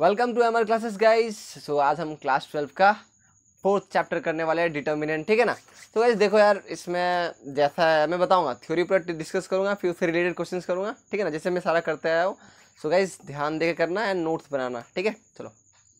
Welcome to एमर classes guys so आज हम क्लास ट्वेल्व का फोर्थ चैप्टर करने वाले हैं डिटर्मिनेंट ठीक है ना तो गाइज देखो यार इसमें जैसा है मैं बताऊंगा थ्योरी पर डिस्कस करूंगा फिर उससे रिलेटेड क्वेश्चंस करूंगा ठीक है ना जैसे मैं सारा करते आया हूँ सो गाइज ध्यान दे करना एंड नोट्स बनाना ठीक है चलो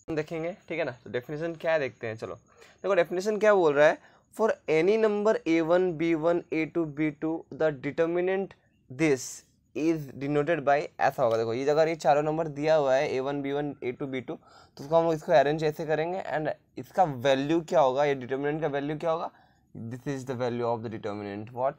हम देखेंगे ठीक है ना तो डेफिनेशन क्या है देखते हैं चलो देखो डेफिनेशन क्या बोल रहा है for any number A one B one A two B two the determinant this is denoted by ऐसा होगा देखो ये अगर ये चारों नंबर दिया हुआ है A one B one A two B two तो उसको हम लोग इसको अरेंज ऐसे करेंगे एंड इसका वैल्यू क्या होगा ये डिटर्मिनेंट का वैल्यू क्या होगा this is the value of the determinant what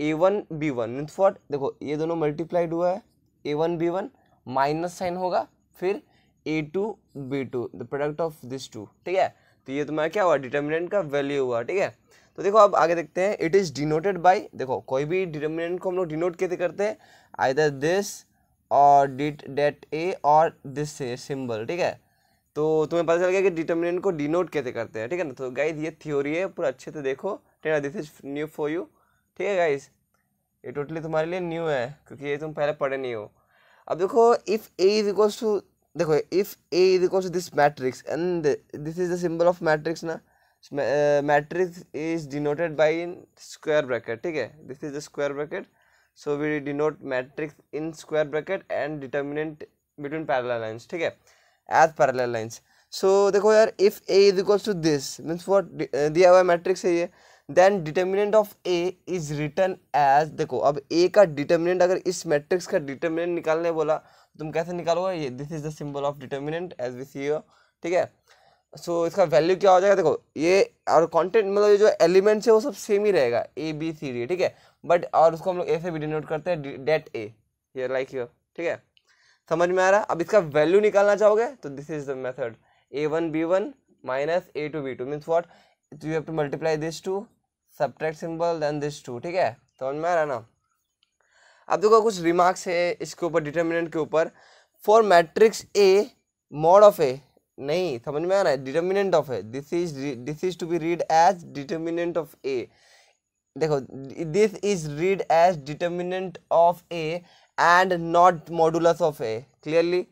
A one B one means what देखो ये दोनों मल्टीप्लाइड हुआ है A one B one minus sign होगा फिर A two B two the product of this two ठीक है तो ये तुम्हारा क्या हुआ डिटर्मिनेंट का वैल्यू हुआ ठीक है तो देखो अब आगे देखते हैं इट इज़ डिनोटेड बाई देखो कोई भी डिटर्मिनेंट को हम लोग डिनोट कैसे करते हैं आइदर दिस और डिट डेट ए और दिस सिंबल ठीक है तो तुम्हें पता चल गया कि डिटर्मिनेंट को डिनोट कैसे करते हैं ठीक है ना तो गाइज ये थ्योरी है पूरा अच्छे से देखो ठीक है this is new for you ठीक है गाइज ये टोटली तुम्हारे लिए न्यू है क्योंकि ये तुम पहले पढ़े नहीं हो अब देखो if A is equals to देखो if A is equals to this matrix and this is the symbol of matrix ना matrix is denoted by in square bracket ठीक है this is the square bracket so we denote matrix in square bracket and determinant between parallel lines ठीक है as parallel lines so देखो यार if A is equals to this means what दिया हुआ matrix है ये then determinant of A is return as देखो अब ए का डिटर्मिनेंट अगर इस मैट्रिक्स का डिटर्मिनेंट निकालने बोला तो तुम कैसे निकालोगे ये this is the symbol of determinant as we see ठीक है सो so, इसका वैल्यू क्या हो जाएगा देखो ये और कंटेंट मतलब ये जो एलिमेंट्स है वो सब सेम ही रहेगा ए बी सी डी ठीक है बट और उसको हम लोग ए से भी डिनोट करते हैं डेट ए ये लाइक योर ठीक है समझ में आ रहा है अब इसका वैल्यू निकालना चाहोगे तो this is the method A one B one minus A two B two means what you have to multiply this two subtract symbol then this two ठीक है समझ में आ रहा ना अब देखो कुछ रिमार्क्स है इसके ऊपर डिटर्मिनेंट के ऊपर for matrix A mod of A नहीं समझ में आ रहा है डिटर्मिनेंट ऑफ है this is this is to be read as determinant of A देखो this is read as determinant of A and not modulus of A clearly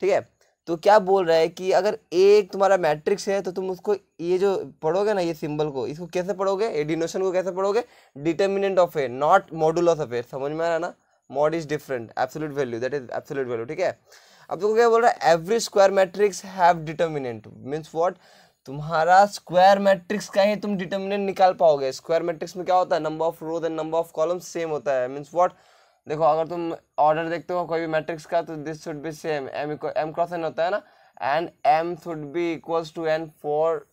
ठीक है तो क्या बोल रहा है कि अगर ए तुम्हारा मैट्रिक्स है तो तुम उसको ये जो पढ़ोगे ना ये सिंबल को इसको कैसे पढ़ोगे एडिनोशन को कैसे पढ़ोगे determinant of A not modulus of A समझ में आ रहा है ना mod is different absolute value that is absolute value ठीक है अब देखो क्या बोल रहा है every square matrix have determinant means what तुम्हारा स्क्वायर मैट्रिक्स का ही तुम डिटर्मिनेंट निकाल पाओगे स्क्वायर मैट्रिक्स में क्या होता है number of rows and number of column same होता है मीन्स वॉट देखो अगर तुम ऑर्डर देखते हो कोई भी मैट्रिक्स का तो this should be same M M cross N होता है ना and M should be equals to N for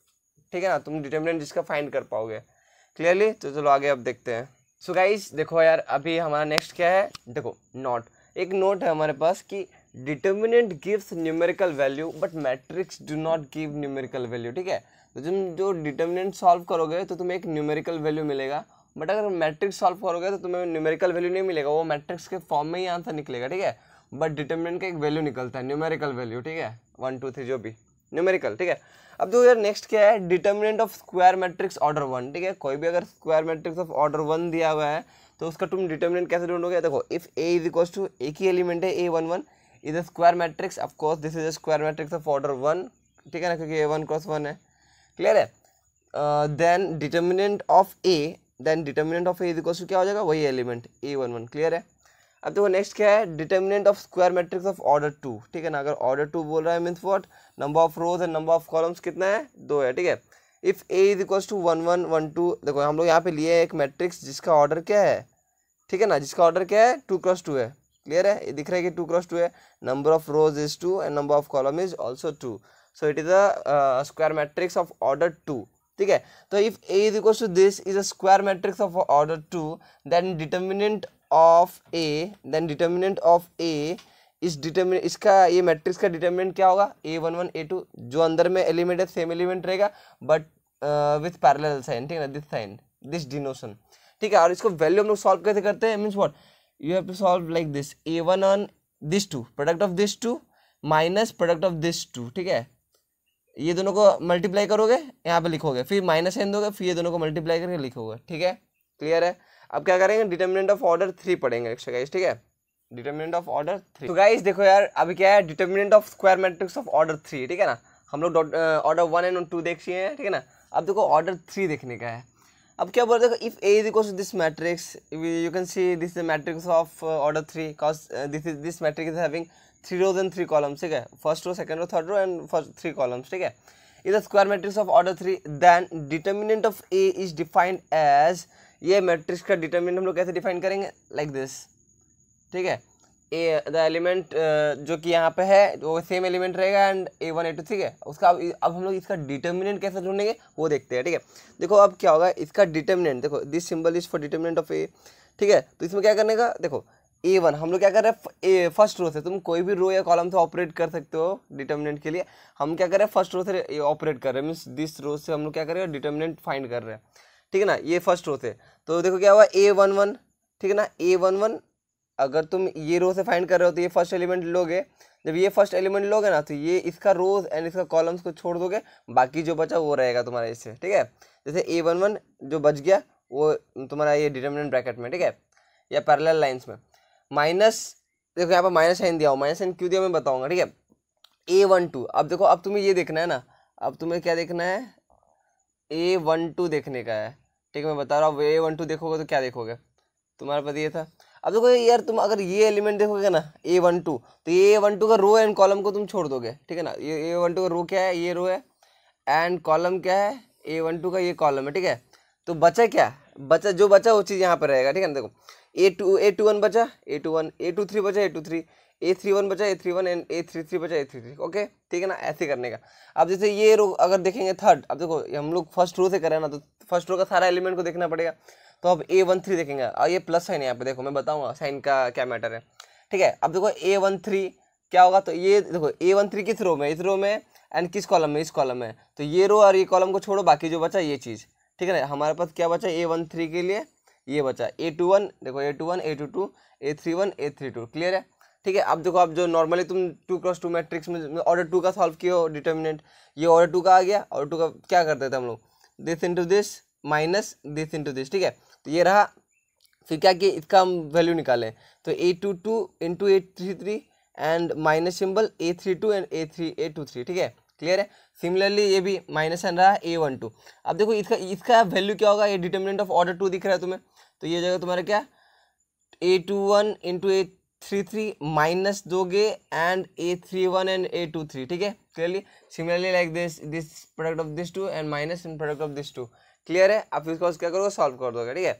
ठीक है ना तुम डिटर्मिनेंट जिसका फाइंड कर पाओगे क्लियरली तो चलो आगे अब देखते हैं सो so गाइस देखो यार अभी हमारा नेक्स्ट क्या है देखो नोट एक नोट है हमारे पास कि determinant gives numerical value but matrix do not give numerical value ठीक है तो तुम जो डिटर्मिनेंट सॉल्व करोगे तो तुम्हें एक न्यूमेरिकल वैल्यू मिलेगा बट अगर मैट्रिक्स सॉल्व करोगे तो तुम्हें न्यूमेरिकल वैल्यू नहीं मिलेगा वो मैट्रिक्स के फॉर्म में ही आंसर निकलेगा ठीक है बट डिटर्मिनेंट का एक वैल्यू निकलता है न्यूमेरिकल वैल्यू ठीक है वन टू थ्री जो भी न्यूमेरिकल ठीक है अब जो तो यार नेक्स्ट क्या है determinant of square matrix order one ठीक है कोई भी अगर square matrix of order one दिया हुआ है तो उसका तुम डिटर्मिनेंट कैसे ढूंढोगे देखो if A is equals to एक ही एलिमेंट है A one one is a square matrix of course this is a square matrix of order one ठीक है ना क्योंकि ए वन क्रॉस वन है क्लियर है then determinant of A then determinant of A equals to क्या हो जाएगा वही element A one one clear है अब देखो नेक्स्ट क्या है determinant of square matrix of order two ठीक है ना अगर ऑर्डर टू बोल रहा है means what number of rows and number of columns कितना है दो है ठीक है if A is equals to one one one two देखो हम लोग यहाँ पे लिए एक मैट्रिक्स जिसका ऑर्डर क्या है ठीक है ना जिसका ऑर्डर क्या है टू क्रॉस टू है क्लियर है ये दिख रहा है कि टू क्रॉस टू है number of rows is two and number of column is also two so it is a square matrix of order two ठीक है तो if A is equal to this is a square matrix of order two then determinant of A then determinant of A इस determinant इसका ये matrix का determinant क्या होगा A one one A two जो अंदर में एलिमेंट है सेम एलिमेंट रहेगा बट विथ पैरेलल साइन ठीक है ना दिस साइन दिस डिनोशन ठीक है और इसको वैल्यू हम लोग सॉल्व कैसे करते हैं means what you have to solve like this a1 on this two product of this two minus product of this two ठीक है ये दोनों को मल्टीप्लाई करोगे यहाँ पे लिखोगे फिर माइनस एन दोगे फिर ये दोनों को मल्टीप्लाई करके लिखोगे ठीक है क्लियर है अब क्या करेंगे डिटर्मिनेंट ऑफ ऑर्डर थ्री पढ़ेंगे एक्स्ट्रा गाइज ठीक है डिटर्मिनेंट ऑफ ऑर्डर थ्री तो गाइज देखो यार अभी क्या है determinant of square matrix of order three ठीक है ना हम लोग ऑर्डर वन एंड टू देख चाहिए ठीक है ना अब देखो ऑर्डर थ्री देखने का है अब क्या बोल देखो if A is equals to this matrix you can see this is matrix of order three cause this is this matrix is having three rows and three columns ठीक है first row second row third row and first three columns ठीक है is a square matrix of order three then determinant of A is defined as ये matrix का determinant हम लोग कैसे define करेंगे लाइक like दिस ठीक है ए द एलिमेंट जो कि यहाँ पे है वो सेम एलिमेंट रहेगा and A one A two ठीक है उसका अब अब हम लोग इसका डिटर्मिनेंट कैसे ढूंढेंगे वो देखते हैं ठीक है देखो अब क्या होगा इसका डिटर्मिनेंट देखो this symbol is for determinant of A ठीक है तो इसमें क्या करने का देखो ए वन हम लोग क्या कर रहे हैं फर्स्ट रो से तुम कोई भी रो या कॉलम से ऑपरेट कर सकते हो डिटर्मिनेंट के लिए हम क्या कर रहे हैं फर्स्ट रो से ऑपरेट कर रहे हैं मीन्स दिस रो से हम लोग क्या कर रहे हैं डिटर्मिनेंट फाइंड कर रहे हैं ठीक है ना ये फर्स्ट रो से तो देखो क्या हुआ ए वन वन ठीक है ना ए वन वन अगर तुम ये रो से फाइंड कर रहे हो तो ये फर्स्ट एलिमेंट लोगे जब ये फर्स्ट एलिमेंट लोगे ना तो ये इसका रोज एंड इसका कॉलम्स को छोड़ दोगे बाकी जो बचा वो रहेगा तुम्हारा इससे ठीक है जैसे ए वन वन जो बच गया वो तुम्हारा ये डिटर्मिनेंट ब्रैकेट में ठीक है या पैरल लाइन्स में माइनस देखो यहाँ पर माइनस साइन दिया हो माइनस साइन क्यों दिया मैं बताऊँगा ठीक है ए वन टू अब देखो अब तुम्हें ये देखना है ना अब तुम्हें क्या देखना है ए वन टू देखने का है ठीक है मैं बता रहा हूँ ए वन टू देखोगे तो क्या देखोगे तुम्हारे पास ये था अब देखो यार तुम अगर ये एलिमेंट देखोगे ना ए वन टू तो ए वन टू का रो एंड कॉलम को तुम छोड़ दोगे ठीक है ना ये ए वन टू का रो क्या है ये रो है एंड कॉलम क्या है ए वन टू का ये कॉलम है ठीक है तो बचा क्या बचा जो बचा वो चीज़ यहाँ पर रहेगा ठीक है ना देखो A two A two one बचा A two one A two three बचा A two three A three one बचा A three one and A three three बचा ए थ्री थ्री ओके ठीक है ना ऐसे करने का अब जैसे ये रो अगर देखेंगे थर्ड अब देखो हम लोग फर्स्ट रो से करें ना तो फर्स्ट रो का सारा एलिमेंट को देखना पड़ेगा तो अब ए वन थ्री देखेंगे और ये प्लस साइन है यहाँ पे देखो मैं बताऊँगा साइन का क्या मैटर है ठीक है अब देखो ए वन थ्री क्या होगा तो ये देखो ए वन थ्री किस रो में इस रो में एंड किस कॉलम में इस कॉलम में तो ये रो और ये कॉलम को छोड़ो बाकी जो बचा ये चीज़ ठीक है ना हमारे पास क्या बचा ए वन थ्री के लिए ये बचा ए टू वन देखो A two one A two two A three one A three two clear है ठीक है अब देखो आप जो नॉर्मली तुम टू क्रॉस टू मैट्रिक्स में ऑर्डर टू का सॉल्व किया हो डिटर्मिनेंट ये ऑर्डर टू का आ गया ऑर्डर टू का क्या करते थे हम लोग this into this minus this into this ठीक है तो ये रहा फिर क्या किए इसका हम वैल्यू निकालें तो A two two into at three three and minus symbol A three two and A three A two three ठीक है क्लियर है सिमिलरली ये भी माइनस एन रहा ए वन टू अब देखो इसका इसका वैल्यू क्या होगा ये डिटर्मिनेंट ऑफ ऑर्डर टू दिख रहा है तुम्हें तो ये जगह तुम्हारा क्या A two one into A three three minus दोगे and A three one and A two three ठीक है clearly similarly like this this product of this two and minus in product of this two clear है आप इसको क्या करोगे solve कर दोगे ठीक है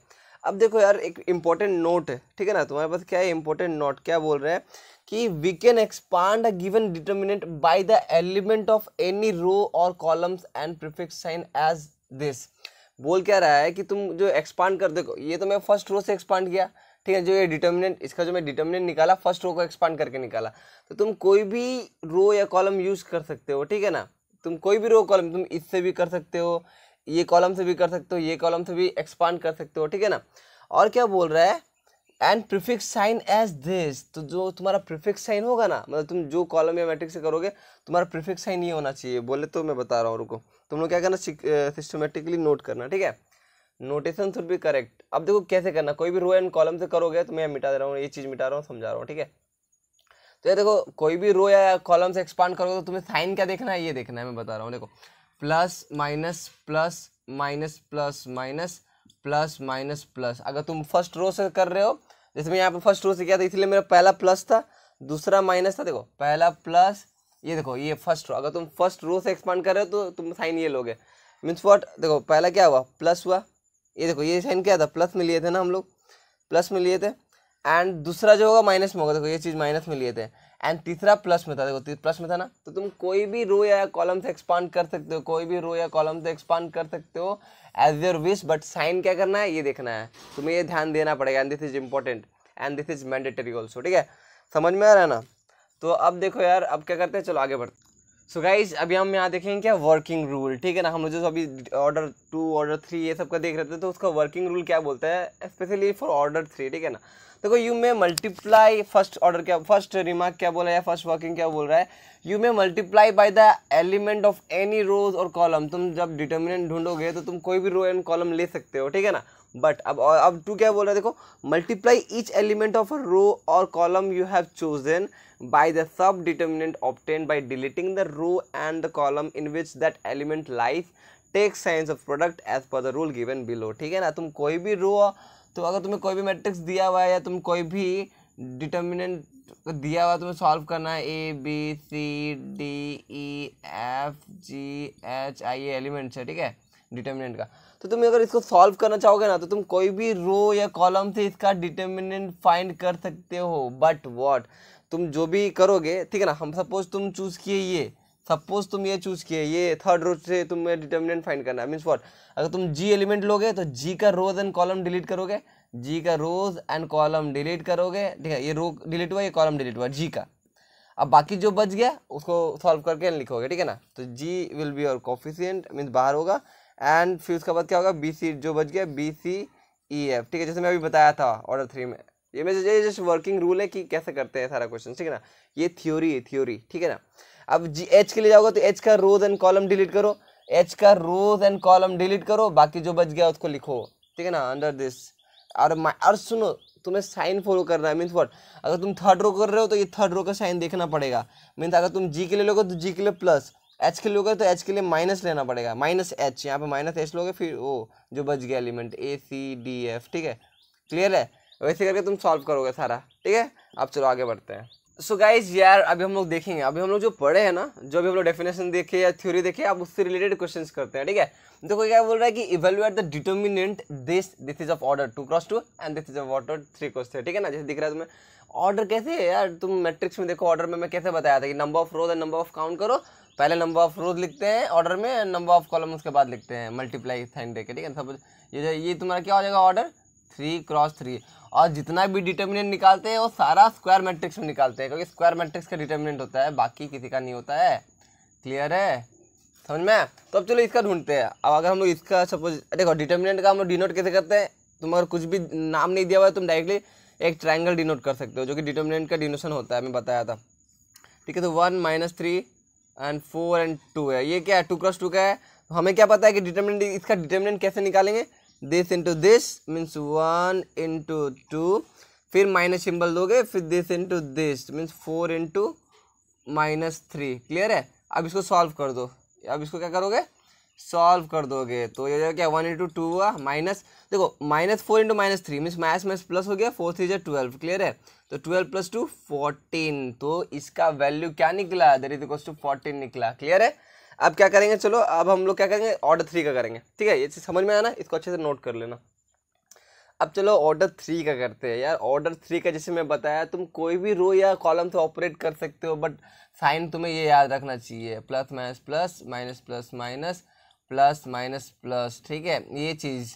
अब देखो यार एक इम्पॉर्टेंट नोट है ठीक है ना तुम्हारे पास क्या है इम्पोर्टेंट नोट क्या बोल रहे हैं कि we can expand a given determinant by the element of any row और columns and prefix sign as this बोल क्या रहा है कि तुम जो एक्सपांड कर देखो ये तो मैं फर्स्ट रो से एक्सपांड किया ठीक है जो ये डिटर्मिनेंट इसका जो मैं डिटर्मिनेंट निकाला फर्स्ट रो को एक्सपांड करके निकाला तो तुम कोई भी रो या कॉलम यूज़ कर सकते हो ठीक है ना तुम कोई भी रो कॉलम तुम इससे भी कर सकते हो ये कॉलम से भी कर सकते हो ये कॉलम से भी एक्सपांड कर सकते हो ठीक है ना और क्या बोल रहा है and prefix sign as this तो जो तुम्हारा प्रिफिक्स साइन होगा ना मतलब तुम जो कॉलम या मैट्रिक से करोगे तुम्हारा प्रिफिक्स साइन ये होना चाहिए बोले तो मैं बता रहा हूँ रुको तुम लोग क्या करना सिस्टमेटिकली नोट करना ठीक है नोटेशन शुड भी करेक्ट अब देखो कैसे करना कोई भी रो एंड कॉलम से करोगे तो मैं मिटा दे रहा हूँ ये चीज़ मिटा रहा हूँ समझा रहा हूँ ठीक है तो ये देखो कोई भी रो या कॉलम से एक्सपांड करोगे तो तुम्हें साइन क्या देखना है ये देखना है मैं बता रहा हूँ देखो plus minus plus minus plus minus plus minus plus अगर तुम फर्स्ट रो से कर रहे हो जैसे मैं यहाँ पे फर्स्ट रो से किया था इसलिए मेरा पहला प्लस था दूसरा माइनस था देखो पहला प्लस ये देखो ये फर्स्ट रो अगर तुम फर्स्ट रो से एक्सपांड कर रहे हो तो तुम साइन ये लोगे मीन्स वॉट देखो पहला क्या हुआ प्लस हुआ ये देखो ये साइन क्या था प्लस में लिए थे ना हम लोग प्लस में लिए थे एंड दूसरा जो होगा माइनस में होगा देखो ये चीज़ माइनस में लिए थे एंड तीसरा प्लस में था देखो प्लस में था ना तो तुम कोई भी रो या कॉलम से एक्सपांड कर सकते हो कोई भी रो या कॉलम से एक्सपांड कर सकते हो as your wish but sign क्या करना है ये देखना है तुम्हें ये ध्यान देना पड़ेगा and this is important and this is mandatory also ठीक है समझ में आ रहा है ना तो अब देखो यार अब क्या करते हैं चलो आगे बढ़ते सो गाइज अभी हम यहाँ देखेंगे क्या वर्किंग रूल ठीक है ना हम लोग जो अभी ऑर्डर टू ऑर्डर थ्री ये सब का देख रहे थे तो उसका वर्किंग रूल क्या बोलता है स्पेशली फॉर ऑर्डर थ्री ठीक है ना देखो यू में मल्टीप्लाई फर्स्ट ऑर्डर क्या फर्स्ट रिमार्क क्या बोला है फर्स्ट वर्किंग क्या बोल रहा है यू में multiply by the element of any rows और कॉलम तुम जब डिटर्मिनेंट ढूंढोगे तो तुम कोई भी रो एंड कॉलम ले सकते हो ठीक है ना बट अब अब टू क्या बोल रहा है देखो multiply each element of a row और column you have chosen by the sub determinant obtain by deleting the row and the column in which that element lies take signs of product as per the rule given below ठीक है ना तुम कोई भी रो तो अगर तुम्हें कोई भी मैट्रिक्स दिया हुआ है या तुम कोई भी डिटर्मिनेंट दिया हुआ तुम्हें सॉल्व करना है A B C D E F G H I ये एलिमेंट्स है ठीक है डिटर्मिनेंट का तो तुम अगर इसको सॉल्व करना चाहोगे ना तो तुम कोई भी रो या कॉलम से इसका डिटर्मिनेंट फाइंड कर सकते हो बट वॉट तुम जो भी करोगे ठीक है ना हम सपोज तुम चूज़ किए ये सपोज तुम ये चूज़ किए ये थर्ड रो से तुम्हें डिटर्मिनेंट फाइंड करना है मीन्स वॉट अगर तुम जी एलिमेंट लोगे तो जी का रोज एंड कॉलम डिलीट करोगे जी का रोज एंड कॉलम डिलीट करोगे ठीक है ये रो डिलीट हुआ ये कॉलम डिलीट हुआ जी का अब बाकी जो बच गया उसको सॉल्व करके लिखोगे ठीक है ना तो जी विल बी और कॉफिशियंट मीन्स बाहर होगा एंड फिर उसके बाद क्या होगा बी सी जो बच गया बी सी ई एफ ठीक है जैसे मैं अभी बताया था ऑर्डर थ्री में ये मेरे जस्ट वर्किंग रूल है कि कैसे करते हैं सारा क्वेश्चन ठीक है ना ये थ्योरी है थ्योरी ठीक है ना अब जी एच के लिए जाओगे तो एच का रोज एंड कॉलम डिलीट करो एच का रोज एंड कॉलम डिलीट करो बाकी जो बच गया उसको लिखो ठीक है ना अंडर दिस और और सुनो तुम्हें साइन फॉलो करना है मीन्स वॉट अगर तुम थर्ड रो कर रहे हो तो ये थर्ड रो का साइन देखना पड़ेगा मीन्स अगर तुम जी के लिए लोगे तो जी के लिए प्लस एच के लिए लोगे तो एच के लिए माइनस लेना पड़ेगा माइनस एच यहाँ पे माइनस एच लोगे फिर ओ जो बच गया element A C D F ठीक है क्लियर है वैसे करके तुम सॉल्व करोगे सारा ठीक है अब चलो आगे बढ़ते हैं सो गाइज यार अभी हम लोग देखेंगे अभी हम लोग जो पढ़े हैं ना जो भी हम लोग डेफिनेशन देखे या थ्योरी देखे आप उससे रिलेटेड क्वेश्चन करते हैं ठीक है तो क्या बोल रहा है कि evaluate the determinant this this is of order two cross two and this is of order three cross three ठीक है ना जैसे दिख रहा है तुम्हें ऑर्डर कैसे है यार तुम मैट्रिक्स में देखो ऑर्डर में मैं कैसे बताया था कि number of rows and number of काउंट करो पहले नंबर ऑफ रोज लिखते हैं ऑर्डर में एंड नंबर ऑफ कॉलम उसके बाद लिखते हैं मल्टीप्लाई साइन देके ठीक है सब ये ये तुम्हारा क्या हो जाएगा ऑर्डर थ्री क्रॉस थ्री और जितना भी डिटर्मिनेंट निकालते हैं वो सारा स्क्वायर मैट्रिक्स में निकालते हैं क्योंकि स्क्वायर मैट्रिक्स का डिटर्मिनेंट होता है बाकी किसी का नहीं होता है क्लियर है समझ में तो अब चलो इसका ढूंढते हैं अब अगर हम लोग इसका सपोज देखो डिटर्मिनेंट का हम लोग डिनोट कैसे करते हैं तुम अगर कुछ भी नाम नहीं दिया हुआ है तुम डायरेक्टली एक ट्राइंगल डिनोट कर सकते हो जो कि डिटर्मिनेंट का डिनोशन होता है मैं बताया था ठीक है तो one minus three and four and two है ये क्या है टू क्रॉस टू का है तो हमें क्या पता है कि डिटर्मिनेंट इसका डिटर्मिनेंट कैसे निकालेंगे this into this means one into two फिर माइनस सिंबल दोगे फिर this into this means four into minus three clear है अब इसको सॉल्व कर दो अब इसको क्या करोगे सॉल्व कर दोगे तो ये क्या वन इंटू टू हुआ माइनस देखो minus four into minus three means minus minus plus हो गया फोर थ्री जो ट्वेल्व क्लियर है तो ट्वेल्व प्लस टू फोर्टीन तो इसका वैल्यू क्या निकला there is equals to fourteen निकला क्लियर है अब क्या करेंगे चलो अब हम लोग क्या करेंगे ऑर्डर थ्री का करेंगे ठीक है ये चीज़ समझ में आना इसको अच्छे से नोट कर लेना अब चलो ऑर्डर थ्री का करते हैं यार ऑर्डर थ्री का जैसे मैं बताया तुम कोई भी रो या कॉलम से ऑपरेट कर सकते हो बट साइन तुम्हें ये याद रखना चाहिए plus minus plus minus plus minus plus minus plus ठीक है ये चीज़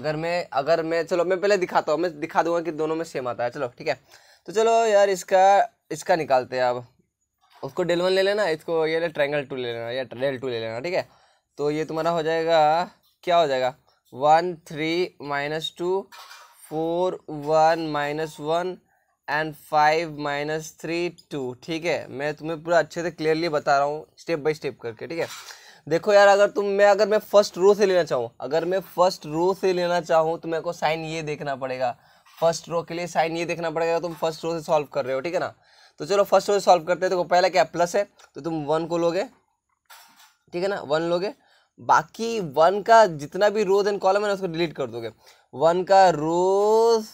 अगर मैं अगर मैं चलो मैं पहले दिखाता हूँ मैं दिखा दूंगा कि दोनों में सेम आता है चलो ठीक है तो चलो यार इसका इसका निकालते हैं अब उसको डेल वन ले लेना इसको ये ले ट्रैंगल टू ले लेना या डेल टू ले लेना ठीक है तो ये तुम्हारा हो जाएगा क्या हो जाएगा one three minus two four one minus one and five minus three two ठीक है मैं तुम्हें पूरा अच्छे से क्लियरली बता रहा हूँ स्टेप बाई स्टेप करके ठीक है देखो यार अगर तुम मैं अगर मैं फर्स्ट रो से लेना चाहूँ अगर मैं फर्स्ट रो से लेना चाहूँ तो मेरे को साइन ये देखना पड़ेगा फर्स्ट रो के लिए साइन ये देखना पड़ेगा तुम फर्स्ट रो से सॉल्व कर रहे हो ठीक है ना तो चलो फर्स्ट वाले सॉल्व करते हैं देखो तो पहला क्या प्लस है तो तुम वन को लोगे ठीक है ना वन लोगे बाकी वन का जितना भी रोज एंड कॉलम है ना उसको डिलीट कर दोगे वन का रोज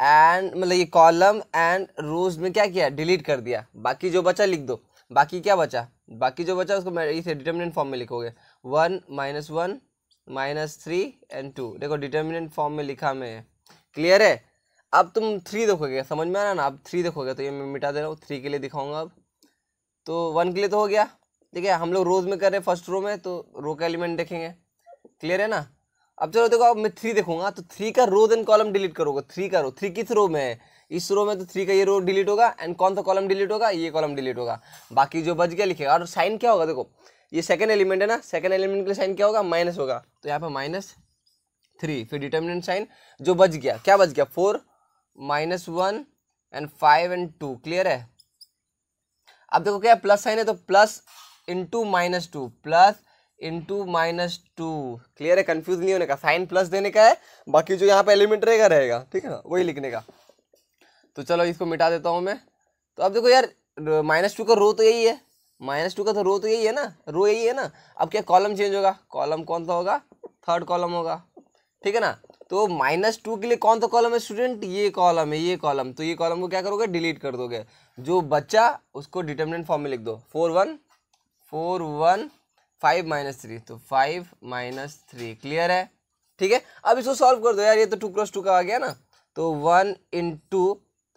एंड मतलब ये कॉलम एंड रोज में क्या किया डिलीट कर दिया बाकी जो बचा लिख दो बाकी क्या बचा बाकी जो बचा उसको इसे डिटर्मिनेंट फॉर्म में लिखोगे one minus one minus three and two देखो डिटर्मिनेंट फॉर्म में लिखा मैं क्लियर है अब तुम थ्री देखोगे समझ में आना ना अब थ्री देखोगे तो ये मैं मिटा दे रहा हूँ थ्री के लिए दिखाऊंगा अब तो वन के लिए तो हो गया ठीक है हम लोग रोज़ में कर रहे हैं फर्स्ट रो में तो रो का एलिमेंट देखेंगे क्लियर है ना अब चलो देखो अब मैं थ्री देखूंगा तो थ्री का रो देन कॉलम डिलीट करोगे थ्री का रो थ्री किस रो में है इस रो में तो थ्री का ये रो डिलीट होगा एंड कौन सा कॉलम डिलीट होगा ये कॉलम डिलीट होगा बाकी जो बच गया लिखेगा और साइन क्या होगा देखो ये सेकेंड एलिमेंट है ना सेकेंड एलिमेंट के लिए साइन क्या होगा माइनस होगा तो यहाँ पर माइनस थ्री फिर डिटर्मिनेंट साइन जो बच गया क्या बच गया four minus one and five and two clear है अब देखो क्या प्लस साइन है तो plus into minus two plus into minus two clear है कंफ्यूज नहीं होने का साइन प्लस देने का है बाकी जो यहाँ पे एलिमेंट रहेगा रहेगा ठीक है ना वही लिखने का तो चलो इसको मिटा देता हूँ मैं तो अब देखो यार माइनस टू का रो तो यही है माइनस टू का तो रो तो यही है ना रो यही है ना अब क्या कॉलम चेंज होगा कॉलम कौन सा होगा थर्ड कॉलम होगा ठीक है ना तो माइनस टू के लिए कौन सा तो कॉलम है स्टूडेंट ये कॉलम है ये कॉलम तो ये कॉलम को क्या करोगे डिलीट कर दोगे जो बच्चा उसको डिटर्मिनेंट फॉर्म में लिख दो four one four one five minus three तो फाइव माइनस थ्री क्लियर है ठीक है अब इसको सॉल्व कर दो यार ये तो टू क्रॉस टू का आ गया ना तो one in two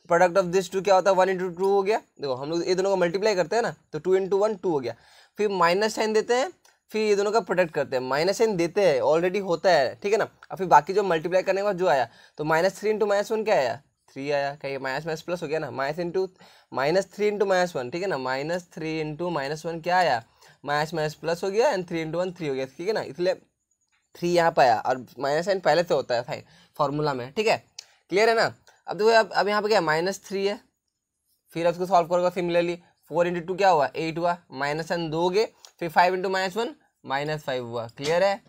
product of this two क्या होता है वन इंटू टू हो गया देखो हम लोग ये दोनों को मल्टीप्लाई करते हैं ना तो टू इंटू वन टू हो गया फिर माइनस साइन देते हैं फिर ये दोनों का प्रोडक्ट करते हैं माइनस एन देते हैं ऑलरेडी होता है ठीक है ना और फिर बाकी जो मल्टीप्लाई करने के बाद जो आया तो minus three into minus one क्या आया थ्री आया कहीं माइनस माइनस प्लस हो गया ना minus into minus three into minus one ठीक है ना minus three into minus one क्या आया माइनस माइनस प्लस हो गया and three into one three हो गया ठीक है ना इसलिए थ्री यहाँ पर आया और माइनस एन पहले से होता है फाइन फॉर्मूला में ठीक है क्लियर है ना अब देखो अब अब यहाँ पर क्या माइनस थ्री है फिर उसको सॉल्व करोगे सिमिलरली फोर इंटू टू क्या हुआ एट हुआ माइनस वन दोगे फिर five into minus one minus five हुआ क्लियर है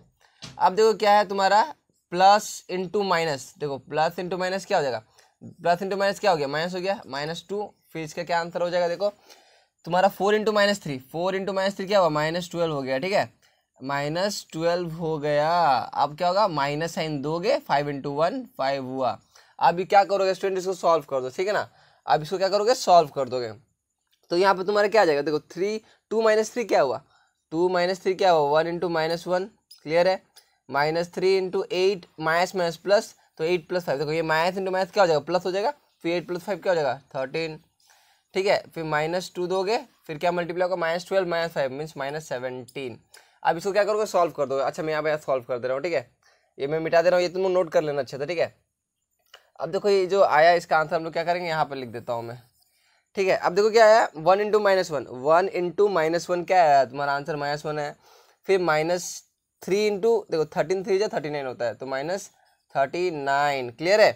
अब देखो क्या है तुम्हारा प्लस इंटू माइनस देखो प्लस इंटू माइनस क्या हो जाएगा प्लस इंटू माइनस क्या हो गया माइनस हो गया माइनस टू फिर इसका क्या आंसर हो जाएगा देखो तुम्हारा four into minus three four into minus three क्या हुआ माइनस ट्वेल्व हो गया ठीक है माइनस ट्वेल्व हो गया अब क्या होगा माइनस साइन दोगे फाइव इंटू वन फाइव हुआ अब क्या करोगे स्टूडेंट इसको सॉल्व कर दो ठीक है ना अब इसको क्या करोगे सॉल्व कर दोगे तो यहाँ पर तुम्हारा क्या आ जाएगा देखो थ्री टू माइनस थ्री क्या हुआ टू माइनस थ्री क्या हुआ one into minus one clear है minus three into eight minus minus plus तो एट प्लस फाइव देखो ये माइनस इंटू माइनस क्या हो जाएगा प्लस हो जाएगा फिर एट प्लस फाइव क्या हो जाएगा थर्टीन ठीक है फिर माइनस टू दोगे फिर क्या मल्टीप्लाई होगा minus twelve minus five means minus seventeen अब इसको क्या करोगे सॉल्व कर दोगे अच्छा मैं यहाँ पे सॉल्व कर दे रहा हूँ ठीक है ये मैं मिटा दे रहा हूँ ये तुम नोट कर लेना अच्छा था ठीक है अब देखो ये जो आया इसका आंसर हम लोग क्या करेंगे यहाँ पर लिख देता हूँ मैं ठीक है अब देखो क्या आया one into minus one one into minus one क्या आया तुम्हारा आंसर माइनस वन है फिर माइनस थ्री इंटू देखो थर्टीन थ्री जो थर्टी नाइन होता है तो माइनस थर्टी नाइन क्लियर है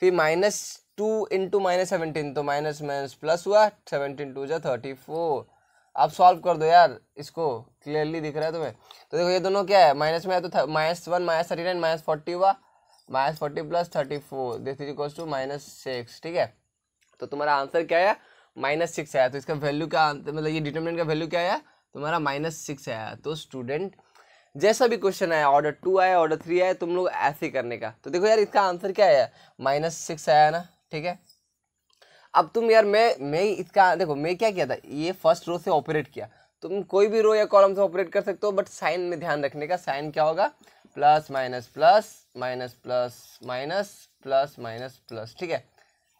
फिर minus two into minus seventeen तो माइनस माइनस प्लस हुआ सेवनटीन टू जो थर्टी फोर आप सॉल्व कर दो यार इसको क्लियरली दिख रहा है तुम्हें तो देखो ये दोनों क्या है माइनस में है तो minus one minus thirty nine minus forty हुआ minus forty plus thirty four this is equals to minus six ठीक है तो तुम्हारा आंसर क्या है माइनस सिक्स आया तो इसका वैल्यू क्या मतलब ये डिटर्मिनेंट का वैल्यू क्या आया तुम्हारा माइनस सिक्स आया तो स्टूडेंट जैसा भी क्वेश्चन आया ऑर्डर टू आया ऑर्डर थ्री आया तुम लोग ऐसे ही करने का तो देखो यार इसका आंसर क्या आया माइनस सिक्स आया ना ठीक है अब तुम यार मैं मैं इसका देखो मैं क्या किया था ये फर्स्ट रो से ऑपरेट किया तुम कोई भी रो या कॉलम से ऑपरेट कर सकते हो बट साइन में ध्यान रखने का साइन क्या होगा plus minus plus minus plus minus plus minus plus ठीक है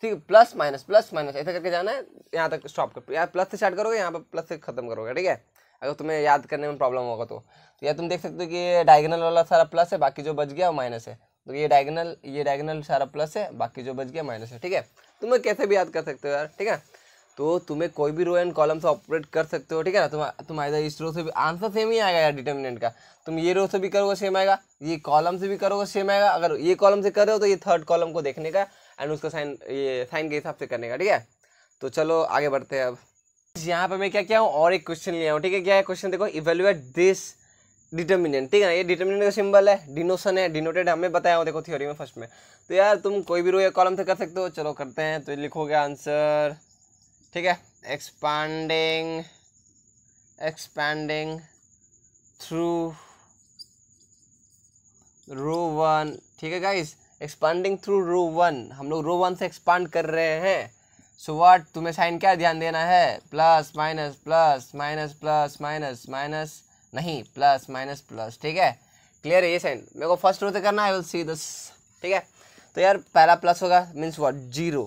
ठीक है प्लस माइनस प्लस माइनस ऐसा करके जाना है यहाँ तक स्टॉप कर यहाँ प्लस से स्टार्ट करोगे यहाँ पर प्लस से खत्म करोगे ठीक है अगर तुम्हें याद करने में प्रॉब्लम होगा तो, तो या तुम देख सकते हो कि ये डायगनल वाला सारा प्लस है बाकी जो बच गया वो माइनस है तो ये डायगनल ये डायगनल सारा प्लस है बाकी जो बच गया माइनस है ठीक है तुम्हें कैसे भी याद कर सकते हो यार ठीक है तो तुम्हें कोई भी रो एंड कॉलम से ऑपरेट कर सकते हो ठीक है ना तुम तुम आइजा इस रो से भी आंसर सेम ही आएगा यार डिटर्मिनेंट का तुम ये रो से भी करोगे सेम आएगा ये कॉलम से भी करोगे सेम आएगा अगर ये कॉलम से कर रहे हो तो ये थर्ड कॉलम को देखने का एंड उसका साइन ये साइन के हिसाब से करने का ठीक है तो चलो आगे बढ़ते हैं अब यहाँ पर मैं क्या क्या हूँ और एक क्वेश्चन लिया हूँ ठीक है क्या है क्वेश्चन देखो इवेल्युएट दिस डिटर्मिनेंट ठीक है ना ये डिटर्मिनेंट का सिंबल है डिनोशन है डिनोटेड हमें बताया हूँ देखो थ्योरी में फर्स्ट में तो यार तुम कोई भी रो या कॉलम से कर सकते हो चलो करते हैं तो लिखोगे आंसर ठीक है expanding expanding through row one ठीक है guys expanding through row one हम लोग रो वन से एक्सपांड कर रहे हैं सो वाट तुम्हें साइन क्या ध्यान देना है plus minus plus minus plus minus minus नहीं प्लस माइनस प्लस ठीक है क्लियर है ये साइन मेरे को फर्स्ट रो से करना आई विल सी दिस ठीक है तो यार पहला प्लस होगा मीन्स वाट जीरो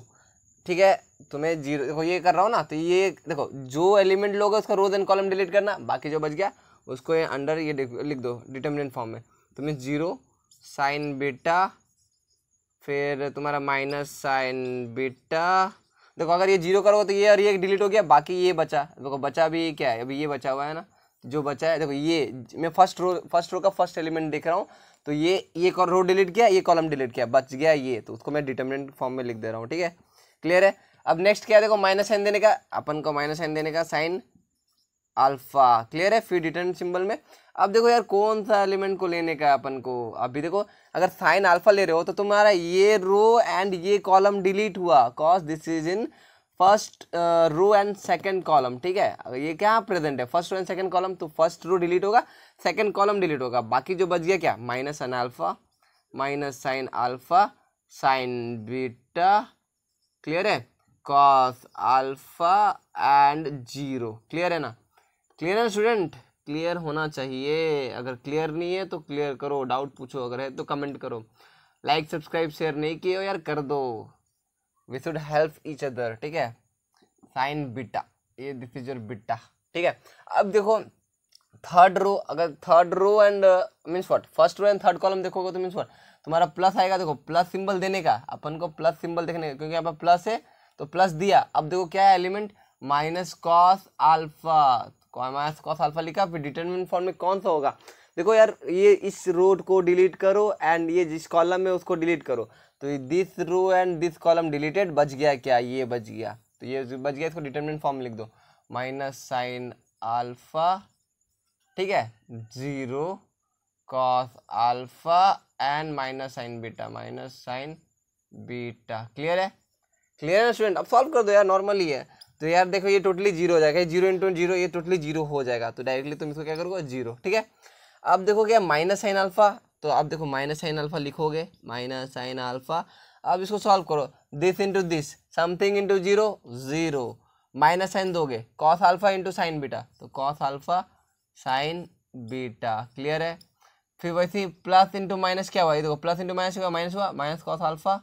ठीक है तुम्हें जीरो देखो ये कर रहा हूँ ना तो ये देखो जो एलिमेंट लोगे उसका रोज एंड कॉलम डिलीट करना बाकी जो बच गया उसको ये अंडर ये लिख दो डिटर्मिनेंट फॉर्म में तो मीन्स जीरो साइन बेटा फिर तुम्हारा माइनस साइन बीटा देखो अगर ये जीरो करोगे तो ये और ये डिलीट हो गया बाकी ये बचा देखो बचा भी क्या है अभी ये बचा हुआ है ना जो बचा है देखो ये मैं फर्स्ट रो फर्स्ट रो का फर्स्ट एलिमेंट देख रहा हूँ तो ये ये रो डिलीट किया ये कॉलम डिलीट किया बच गया ये तो उसको मैं डिटर्मिनेंट फॉर्म में लिख दे रहा हूँ ठीक है क्लियर है अब नेक्स्ट क्या है देखो माइनस साइन देने का अपन को माइनस साइन देने का साइन अल्फ़ा क्लियर है फिर रिटर्न सिंबल में अब देखो यार कौन सा एलिमेंट को लेने का अपन को अभी देखो अगर साइन अल्फ़ा ले रहे हो तो तुम्हारा ये रो एंड ये कॉलम डिलीट हुआ cause this is in first row and second column ठीक है ये क्या प्रेजेंट है first row and second column तो फर्स्ट रो डिलीट होगा सेकंड कॉलम डिलीट होगा बाकी जो बच गया क्या minus N alpha minus sine alpha sine beta clear है cos alpha and zero clear है ना क्लियर है स्टूडेंट क्लियर होना चाहिए अगर क्लियर नहीं है तो क्लियर करो डाउट पूछो अगर है तो कमेंट करो लाइक सब्सक्राइब शेयर नहीं किए हो यार कर दो we should help each other ठीक है साइन बिटा ये दिस इज योर बिटा ठीक है अब देखो थर्ड रो अगर third row and means what first row and third column देखोगे तो मीन्स वॉट तुम्हारा प्लस आएगा देखो प्लस सिंबल देने का अपन को प्लस सिंबल देखने का क्योंकि यहाँ पर प्लस है तो प्लस दिया अब देखो क्या है element minus cos alpha minus cos alpha लिखा फिर डिटर्मिनेंट फॉर्म में कौन सा होगा देखो यार ये इस रोड को डिलीट करो एंड ये जिस कॉलम है उसको डिलीट करो तो this row and this column deleted बच गया क्या ये बच गया तो ये बच गया इसको डिटर्मिनेंट फॉर्म लिख दो माइनस साइन आल्फा ठीक है zero cos alpha and minus sine beta minus sine beta clear है क्लियर है स्टूडेंट अब सॉल्व कर दो यार नॉर्मली है तो यार देखो ये टोटली जीरो हो जाएगा जीरो इंटू जीरो ये टोटली जीरो हो जाएगा तो डायरेक्टली तुम इसको क्या करोगे जीरो ठीक है अब देखो क्या माइनस साइन अल्फा तो आप देखो माइनस साइन अल्फा लिखोगे माइनस साइन अल्फा अब इसको सॉल्व करो this into this something into zero zero minus sign दोगे cos alpha into sine beta तो cos alpha sine beta clear है फिर वैसे प्लस इंटू माइनस क्या हुआ ये देखो प्लस इंटू माइनस हुआ माइनस हुआ माइनस कॉस अल्फा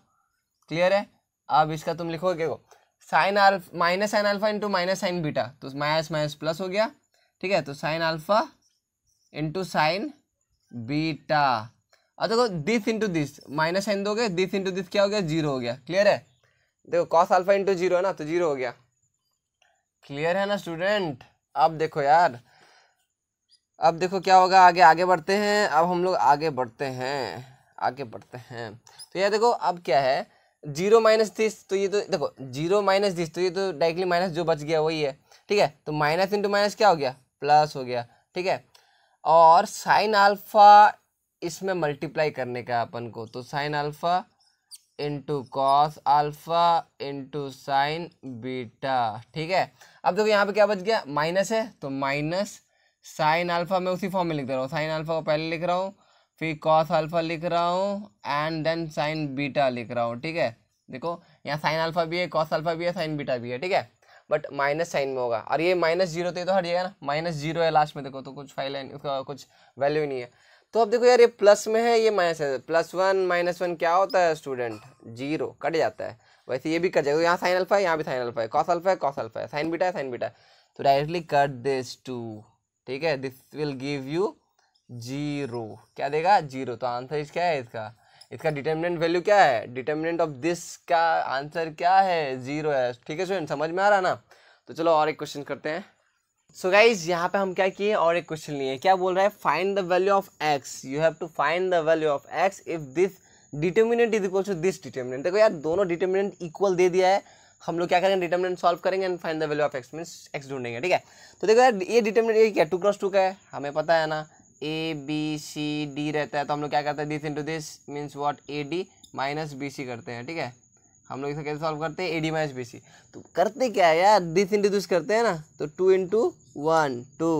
क्लियर है अब इसका तुम लिखोगे sine alpha minus sine alpha into minus sine beta तो माइनस माइनस प्लस हो गया ठीक है तो sine alpha into sine beta और अच्छा, देखो this into this minus sign दोगे दिस इंटू दिस क्या हो गया जीरो हो गया क्लियर है देखो कॉस अल्फा इंटू जीरो है ना तो जीरो हो गया क्लियर है ना स्टूडेंट अब देखो यार अब देखो क्या होगा आगे आगे बढ़ते हैं अब हम लोग आगे बढ़ते हैं आगे बढ़ते हैं तो यार देखो अब क्या है जीरो माइनस दिस तो ये तो देखो जीरो माइनस दिस तो ये तो डायरेक्टली माइनस जो बच गया वही है ठीक है तो माइनस इंटू माइनस क्या हो गया प्लस हो गया ठीक है और साइन अल्फ़ा इसमें मल्टीप्लाई करने का अपन को तो sine alpha into cos alpha into sine beta ठीक है अब देखो यहाँ पे क्या बच गया माइनस है तो माइनस साइन अल्फ़ा मैं उसी फॉर्म में लिख दे रहा हूँ साइन अल्फ़ा को पहले लिख रहा हूँ फिर कॉस अल्फा लिख रहा हूँ एंड देन साइन बीटा लिख रहा हूँ ठीक है देखो यहाँ साइन अल्फा भी है कॉस अल्फा भी है साइन बीटा भी है ठीक है बट माइनस साइन में होगा और ये माइनस जीरो तो ये तो हट जाएगा ना माइनस जीरो है लास्ट में देखो तो कुछ फाइल है उसका कुछ वैल्यू नहीं है तो अब देखो यार ये प्लस में है ये माइनस है प्लस वन माइनस वन क्या होता है स्टूडेंट जीरो कट जाता है वैसे ये भी कट जाएगा यहाँ साइन अल्फा है यहाँ भी साइन अल्फा है कॉस अल्फा है कॉस अल्फा है साइन बीटा है साइन बीटा है तो डायरेक्टली कट दिस टू ठीक है this will give you zero क्या देगा जीरो तो आंसर इस क्या है इसका इसका डिटर्मिनेंट वैल्यू क्या है डिटर्मिनेंट ऑफ दिस का आंसर क्या है जीरो है ठीक है स्टूडेंट समझ में आ रहा ना तो चलो और एक क्वेश्चन करते हैं सो गाइज यहाँ पे हम क्या किए और एक क्वेश्चन लिए क्या बोल रहा है find the value of X you have to find the value of X if this determinant is equal to this determinant देखो यार दोनों डिटर्मिनेंट इक्वल दे दिया है हम लोग क्या करेंगे डिटर्मिनेंट सॉल्व करेंगे and find the value of X mean X ढूंढेंगे ठीक है तो देखो यार ये डिटर्मिनेंट ये क्या टू क्रॉस टू का है हमें पता है ना ए बी सी डी रहता है तो हम लोग क्या करते हैं this into this means what A D minus B C करते हैं ठीक है हम लोग इसे कैसे सॉल्व करते हैं A D minus B C तो करते क्या है यार दिस इंटू दिस करते हैं ना तो टू इंटू वन टू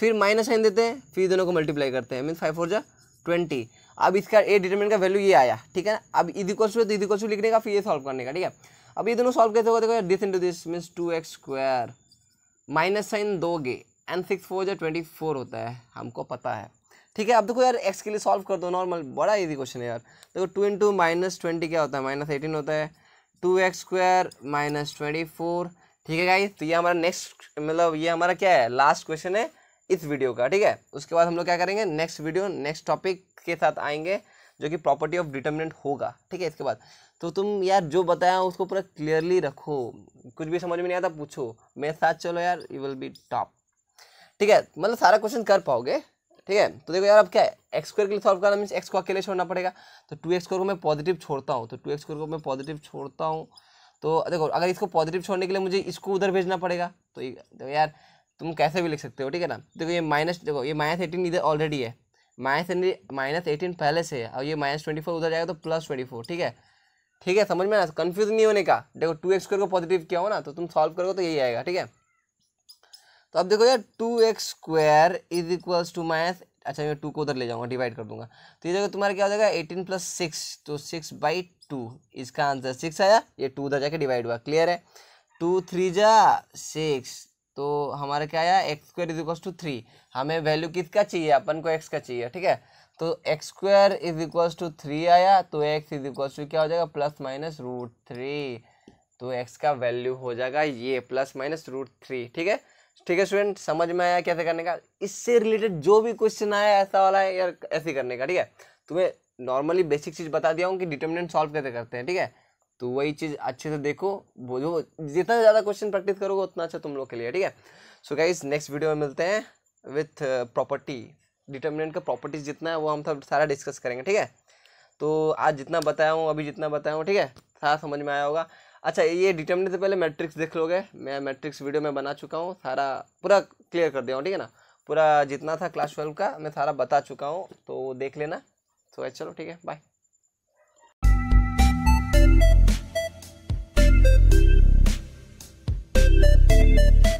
फिर माइनस साइन देते हैं फिर दोनों को मल्टीप्लाई करते हैं मीन्स फाइव फोर जा ट्वेंटी अब इसका ए डिटरमिनेंट का वैल्यू ये आया ठीक है ना अब इधी क्वेश्चन तो इधी क्वेश्चन लिखने का फिर ये सॉल्व करने का ठीक है अब ये दोनों सॉल्व कैसे होगा देखो this into this means two x square minus sign दोगे एन सिक्स फोर जो ट्वेंटी फोर होता है हमको पता है ठीक है अब देखो यार एक्स के लिए सॉल्व कर दो नॉर्मल बड़ा इजी क्वेश्चन है यार देखो two in two minus twenty क्या होता है माइनस एटीन होता है two x square minus twenty four ठीक है गाइस तो ये हमारा नेक्स्ट मतलब ये हमारा क्या है लास्ट क्वेश्चन है इस वीडियो का ठीक है उसके बाद हम लोग क्या करेंगे नेक्स्ट वीडियो नेक्स्ट टॉपिक के साथ आएंगे जो कि प्रॉपर्टी ऑफ डिटर्मिनेंट होगा ठीक है इसके बाद तो तुम यार जो बताया उसको पूरा क्लियरली रखो कुछ भी समझ में नहीं आता पूछो मेरे साथ चलो यार यू विल बी टॉप ठीक है मतलब सारा क्वेश्चन कर पाओगे ठीक है तो देखो यार अब क्या है एक्स के लिए सॉल्व करना मीन एक्स को अकेले छोड़ना पड़ेगा तो टू एक्स को मैं पॉजिटिव छोड़ता हूँ तो टू एक्स को मैं पॉजिटिव छोड़ता हूँ तो देखो अगर इसको पॉजिटिव छोड़ने के लिए मुझे इसको उधर भेजना पड़ेगा तो देखो यार तुम कैसे भी लिख सकते हो ठीक है ना देखो ये माइनस देखो ये माइनस एटीन इधर ऑलरेडी है माइनस माइनस एटीन पहले से है और ये माइनस ट्वेंटी फोर उधर जाएगा तो प्लस ट्वेंटी फोर ठीक है ठीक है समझ में ना कंफ्यूज नहीं होने का देखो टू एक्स को पॉजिटिव किया हो ना तो तुम सॉल्व करोगे तो यही आएगा ठीक है तो अब देखो यार two x square is equals to minus अच्छा मैं टू को उधर ले जाऊंगा डिवाइड कर दूंगा तो ये जगह तुम्हारा क्या हो जाएगा एटीन प्लस सिक्स तो सिक्स बाई टू इसका आंसर सिक्स आया ये टू उधर जाके डिवाइड हुआ क्लियर है टू थ्री जा सिक्स तो हमारा क्या आया x square is equals to three हमें वैल्यू किसका चाहिए अपन को एक्स का चाहिए ठीक है तो x square is equals to three आया तो एक्स इज इक्वल्स टू क्या हो जाएगा प्लस माइनस रूट थ्री तो एक्स का वैल्यू हो जाएगा ये प्लस माइनस रूट थ्री ठीक है ठीक है स्टूडेंट समझ में आया कैसे करने का इससे रिलेटेड जो भी क्वेश्चन आया ऐसा वाला है यार ऐसे करने का ठीक है तुम्हें नॉर्मली बेसिक चीज़ बता दिया हूँ कि डिटर्मिनेंट सॉल्व कैसे करते हैं ठीक है तो वही चीज़ अच्छे से देखो वो जो जितना ज़्यादा क्वेश्चन प्रैक्टिस करोगे उतना अच्छा तुम लोग के लिए ठीक है सो क्या नेक्स्ट वीडियो में मिलते हैं विथ प्रॉपर्टी डिटर्मिनेंट का प्रॉपर्टीज जितना है वो हम सब सारा डिस्कस करेंगे ठीक है तो आज जितना बताया हूँ अभी जितना बताया हूँ ठीक है सारा समझ में आया होगा अच्छा ये डिटर्मिनेंट से पहले मैट्रिक्स देख लोगे मैं मैट्रिक्स वीडियो में बना चुका हूँ सारा पूरा क्लियर कर दिया हूँ ठीक है ना पूरा जितना था क्लास ट्वेल्व का मैं सारा बता चुका हूँ तो देख लेना तो चलो ठीक है बाय Thank you.